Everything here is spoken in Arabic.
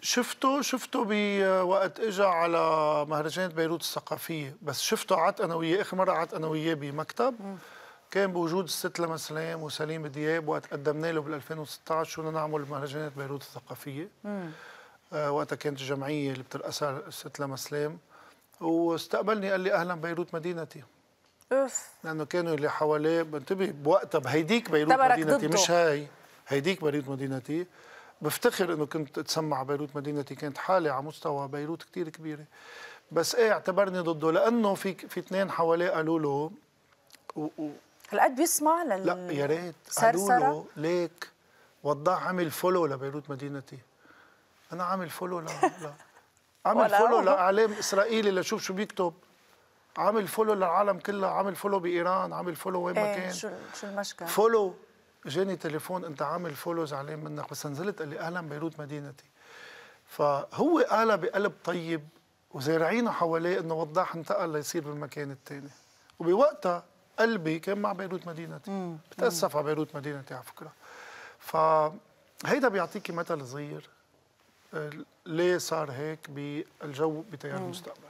شفته شفته بوقت اجى على مهرجان بيروت الثقافيه بس شفته قعدت انا وياه اخر مره قعدت انا وياه بمكتب كان بوجود الست لما سلام وسليم دياب وقت قدمنا له بال 2016 شو بدنا نعمل بمهرجانات بيروت الثقافيه آه، وقتها كانت الجمعيه اللي بترأسها الست لما سلام واستقبلني قال لي اهلا بيروت مدينتي اوف لانه كانوا اللي حواليه بنتبه بوقتها بهيديك بيروت مدينتي ضده. مش هاي هيديك بيروت مدينتي بفتخر انه كنت اتسمع بيروت مدينتي كانت حاله على مستوى بيروت كثير كبيره بس ايه اعتبرني ضده لانه في في اثنين حواليه قالوا له هل قد هالقد بيسمع لل لا يا ريت قالوا له ليك وضع عمل فولو لبيروت مدينتي انا عامل فولو ل... لا عامل فولو لاعلام اسرائيلي لشوف شو بيكتب عامل فولو للعالم كلها عامل فولو بايران عامل فولو وين ما إيه، كان شو شو المشكله فولو جاني تليفون انت عامل فولوز عليه منك بس نزلت قال لي اهلا بيروت مدينتي فهو قال بقلب طيب وزارعينه حواليه انه وضاح انتقل ليصير بالمكان الثاني وبوقتها قلبي كان مع بيروت مدينتي بتاسف على بيروت مدينتي على فكره فهيدا بيعطيكي مثل صغير آه، ليه صار هيك بالجو بتيار المستقبل